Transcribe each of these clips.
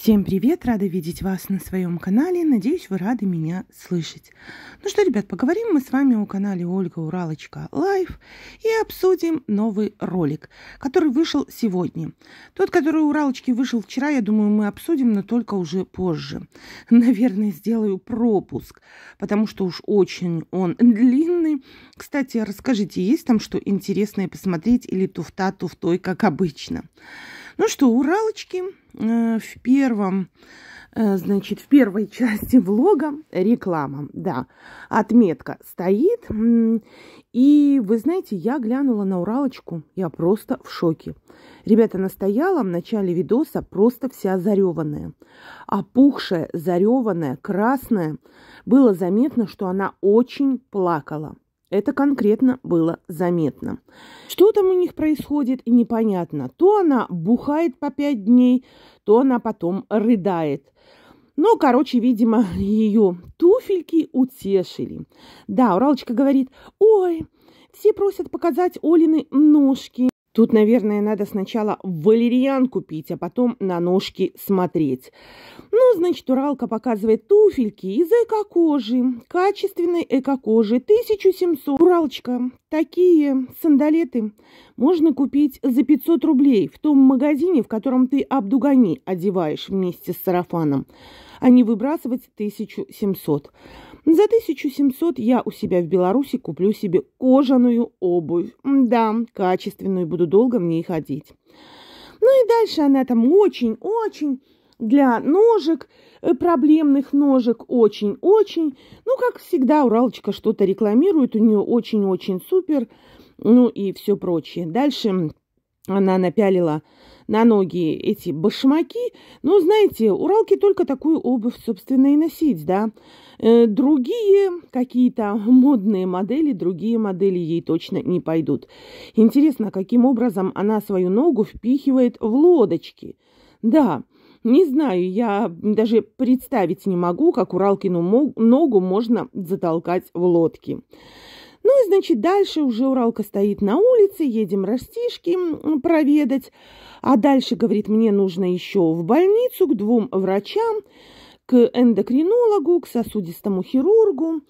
Всем привет! Рада видеть вас на своем канале. Надеюсь, вы рады меня слышать. Ну что, ребят, поговорим мы с вами о канале Ольга Уралочка Лайв и обсудим новый ролик, который вышел сегодня. Тот, который у Уралочки вышел вчера, я думаю, мы обсудим, но только уже позже. Наверное, сделаю пропуск, потому что уж очень он длинный. Кстати, а расскажите, есть там что интересное посмотреть или туфта туфтой, как обычно? Ну что, Уралочки, э, в первом, э, значит, в первой части влога реклама, да, отметка стоит. И вы знаете, я глянула на Уралочку, я просто в шоке. Ребята, настояла в начале видоса просто вся зареванная. Опухшая, зареванная, красная. Было заметно, что она очень плакала. Это конкретно было заметно. Что там у них происходит, непонятно. То она бухает по пять дней, то она потом рыдает. Но, короче, видимо, ее туфельки утешили. Да, Уралочка говорит, ой, все просят показать Олины ножки. Тут, наверное, надо сначала валериан купить, а потом на ножки смотреть. Ну, значит, Уралка показывает туфельки из эко-кожи, качественной эко-кожи, 1700. Уралочка, такие сандалеты можно купить за 500 рублей в том магазине, в котором ты абдугани одеваешь вместе с сарафаном, а не выбрасывать 1700. За 1700 я у себя в Беларуси куплю себе кожаную обувь. Да, качественную, буду долго в ней ходить. Ну и дальше она там очень-очень для ножек, э, проблемных ножек, очень-очень. Ну, как всегда, Уралочка что-то рекламирует, у нее очень-очень супер, ну и все прочее. Дальше она напялила на ноги эти башмаки. Ну, знаете, уралки только такую обувь, собственно, и носить, да. Э, другие какие-то модные модели, другие модели ей точно не пойдут. Интересно, каким образом она свою ногу впихивает в лодочки. Да, не знаю, я даже представить не могу, как Уралкину ногу можно затолкать в лодки. Ну и, значит, дальше уже Уралка стоит на улице, едем растишки проведать. А дальше, говорит, мне нужно еще в больницу к двум врачам, к эндокринологу, к сосудистому хирургу.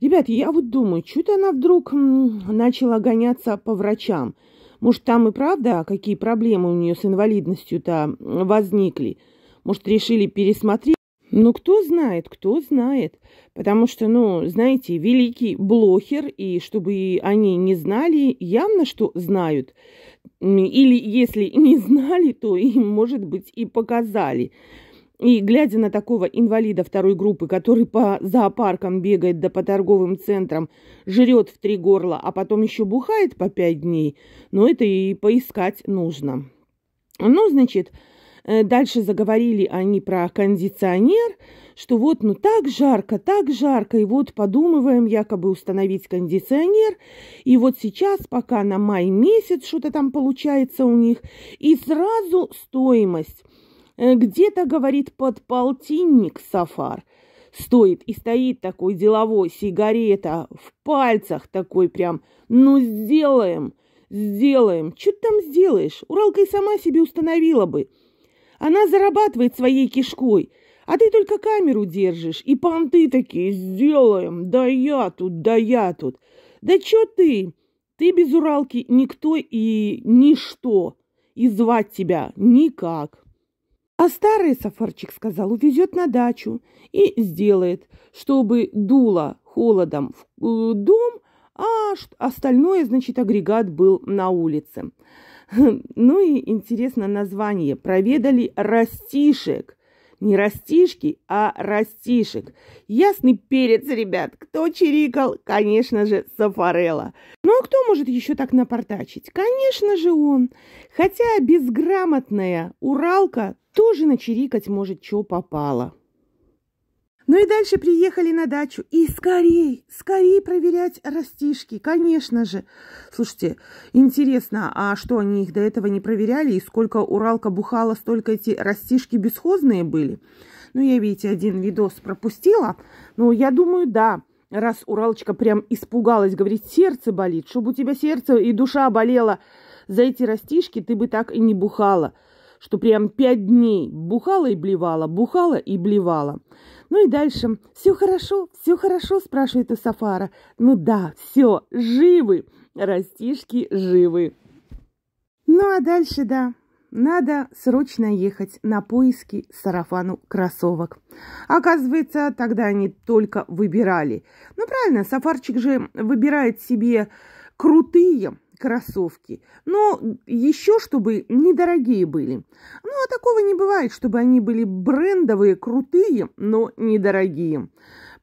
Ребят, я вот думаю, что то она вдруг начала гоняться по врачам. Может, там и правда какие проблемы у нее с инвалидностью-то возникли? Может, решили пересмотреть? Ну, кто знает, кто знает. Потому что, ну, знаете, великий блохер, и чтобы они не знали, явно, что знают. Или если не знали, то им, может быть, и показали. И глядя на такого инвалида второй группы, который по зоопаркам бегает да по торговым центрам, жрет в три горла, а потом еще бухает по пять дней, ну это и поискать нужно. Ну, значит, Э, дальше заговорили они про кондиционер, что вот ну так жарко, так жарко, и вот подумываем якобы установить кондиционер, и вот сейчас пока на май месяц что-то там получается у них, и сразу стоимость. Э, где-то, говорит, под полтинник сафар стоит, и стоит такой деловой сигарета в пальцах такой прям, ну сделаем, сделаем, что ты там сделаешь, Уралка и сама себе установила бы, она зарабатывает своей кишкой, а ты только камеру держишь, и понты такие сделаем, да я тут, да я тут. Да чё ты? Ты без Уралки никто и ничто, и звать тебя никак. А старый Сафарчик сказал, увезет на дачу и сделает, чтобы дуло холодом в э, дом, а остальное, значит, агрегат был на улице. Ну и интересно название. Проведали растишек. Не растишки, а растишек. Ясный перец, ребят. Кто чирикал? Конечно же, Сафарелла. Ну а кто может еще так напортачить? Конечно же он. Хотя безграмотная уралка тоже начирикать может, что попало. Ну и дальше приехали на дачу. И скорей, скорей проверять растишки, конечно же. Слушайте, интересно, а что они их до этого не проверяли? И сколько Уралка бухала, столько эти растишки бесхозные были? Ну, я, видите, один видос пропустила. Но ну, я думаю, да. Раз Уралочка прям испугалась, говорит, сердце болит, чтобы у тебя сердце и душа болела за эти растишки, ты бы так и не бухала. Что прям пять дней бухала и блевала, бухала и блевала. Ну и дальше. «Все хорошо, все хорошо?» – спрашивает у Сафара. «Ну да, все, живы, растишки живы». Ну а дальше, да, надо срочно ехать на поиски сарафану кроссовок. Оказывается, тогда они только выбирали. Ну правильно, Сафарчик же выбирает себе крутые, кроссовки. Но еще, чтобы недорогие были. Ну, а такого не бывает, чтобы они были брендовые, крутые, но недорогие.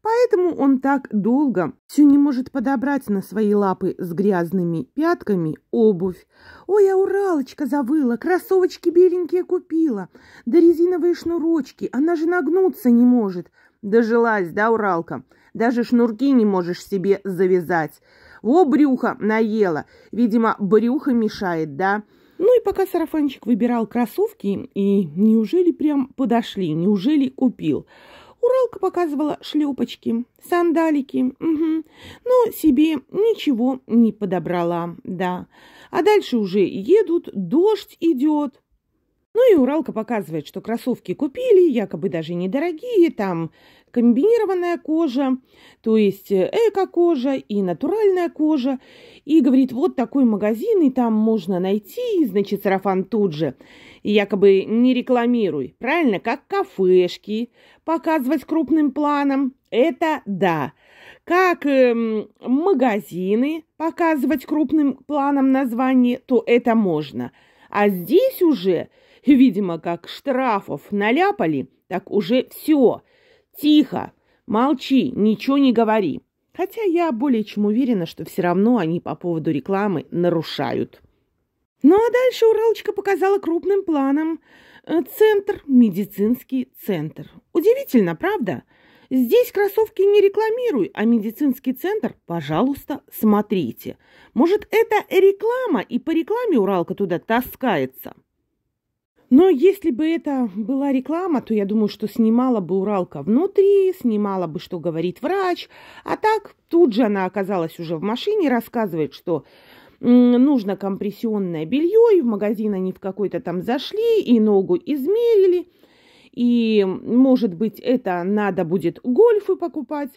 Поэтому он так долго все не может подобрать на свои лапы с грязными пятками обувь. «Ой, а Уралочка завыла, кроссовочки беленькие купила, да резиновые шнурочки, она же нагнуться не может». «Дожилась, да, Уралка? Даже шнурки не можешь себе завязать. О, брюхо наела! Видимо, брюхо мешает, да?» Ну и пока сарафанчик выбирал кроссовки, и неужели прям подошли, неужели купил? Уралка показывала шлепочки, сандалики, угу. но себе ничего не подобрала, да. А дальше уже едут, дождь идет. Ну и Уралка показывает, что кроссовки купили, якобы даже недорогие, там комбинированная кожа, то есть э, эко-кожа и натуральная кожа. И говорит, вот такой магазин, и там можно найти, и, значит, сарафан тут же. И якобы не рекламируй, правильно, как кафешки, показывать крупным планом. Это да. Как эм, магазины показывать крупным планом название, то это можно. А здесь уже Видимо, как штрафов наляпали, так уже все. Тихо, молчи, ничего не говори. Хотя я более чем уверена, что все равно они по поводу рекламы нарушают. Ну а дальше Уралочка показала крупным планом. Э, центр, медицинский центр. Удивительно, правда? Здесь кроссовки не рекламируй, а медицинский центр, пожалуйста, смотрите. Может, это реклама, и по рекламе Уралка туда таскается. Но если бы это была реклама, то я думаю, что снимала бы Уралка внутри, снимала бы, что говорит врач. А так тут же она оказалась уже в машине, рассказывает, что нужно компрессионное белье, и в магазин они в какой-то там зашли, и ногу измерили. И, может быть, это надо будет гольфы покупать.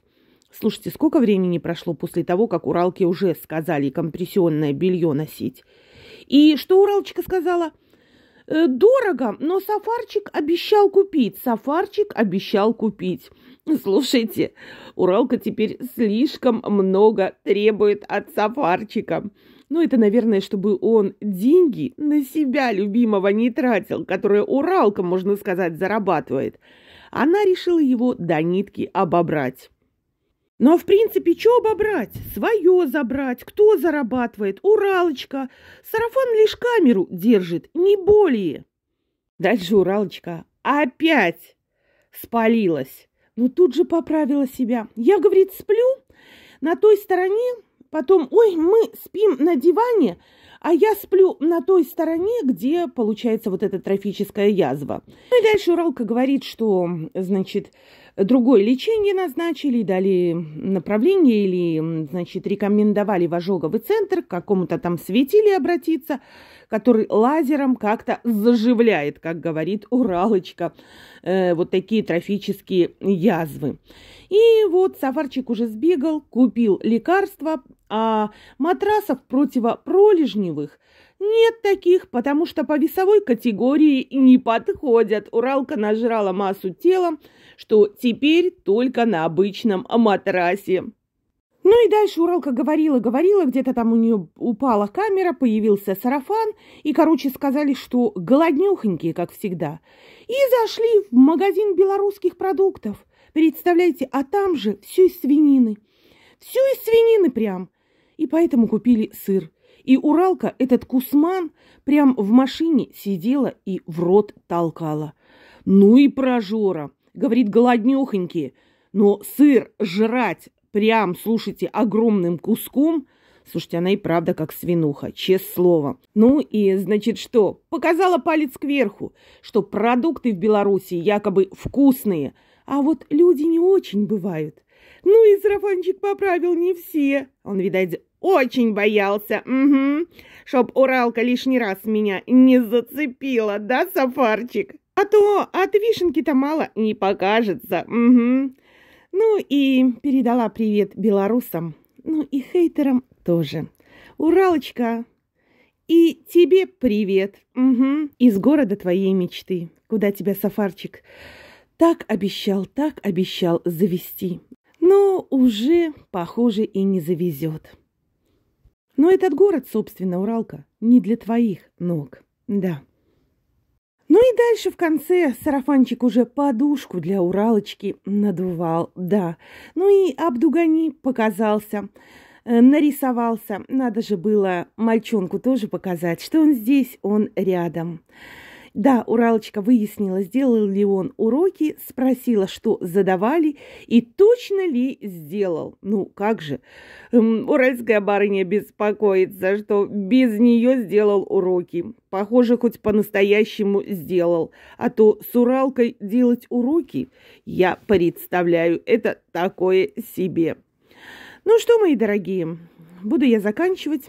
Слушайте, сколько времени прошло после того, как Уралки уже сказали компрессионное белье носить? И что Уралочка сказала – Э, дорого, но сафарчик обещал купить, сафарчик обещал купить. Слушайте, Уралка теперь слишком много требует от сафарчика. Но ну, это, наверное, чтобы он деньги на себя любимого не тратил, которые Уралка, можно сказать, зарабатывает. Она решила его до нитки обобрать. Но ну, а в принципе, что обобрать? Свое забрать, кто зарабатывает, Уралочка. Сарафан лишь камеру держит, не более. Дальше Уралочка опять спалилась. Но ну, тут же поправила себя. Я, говорит, сплю на той стороне, потом, ой, мы спим на диване, а я сплю на той стороне, где получается вот эта трофическая язва. Ну и дальше Уралка говорит, что, значит, другое лечение назначили, дали направление или, значит, рекомендовали в ожоговый центр к какому-то там светили обратиться, который лазером как-то заживляет, как говорит Уралочка, э, вот такие трофические язвы. И вот Сафарчик уже сбегал, купил лекарства, а матрасов противопролежневых нет таких, потому что по весовой категории не подходят. Уралка нажрала массу тела, что теперь только на обычном матрасе. Ну и дальше Уралка говорила-говорила, где-то там у нее упала камера, появился сарафан, и, короче, сказали, что голоднюхонькие, как всегда. И зашли в магазин белорусских продуктов. Представляете, а там же все из свинины. Все из свинины прям. И поэтому купили сыр. И Уралка, этот кусман, прям в машине сидела и в рот толкала. «Ну и прожора!» — говорит голоднёхонькие. «Но сыр жрать прям, слушайте, огромным куском...» Слушайте, она и правда как свинуха, честное слово. Ну и, значит, что? Показала палец кверху, что продукты в Беларуси якобы вкусные, а вот люди не очень бывают. Ну и сарафанчик поправил не все. Он, видать, очень боялся, угу, чтоб Уралка лишний раз меня не зацепила, да, Сафарчик? А то от вишенки-то мало не покажется, угу. Ну и передала привет белорусам, ну и хейтерам тоже. Уралочка, и тебе привет, угу, из города твоей мечты, куда тебя Сафарчик так обещал, так обещал завести. Но уже, похоже, и не завезет. Но этот город, собственно, Уралка, не для твоих ног. Да. Ну и дальше в конце сарафанчик уже подушку для Уралочки надувал, да. Ну и Абдугани показался, э, нарисовался. Надо же было мальчонку тоже показать, что он здесь, он рядом. Да, Уралочка выяснила, сделал ли он уроки, спросила, что задавали и точно ли сделал. Ну, как же. уральская барыня беспокоится, что без нее сделал уроки. Похоже, хоть по-настоящему сделал. А то с Уралкой делать уроки, я представляю, это такое себе. Ну что, мои дорогие, буду я заканчивать.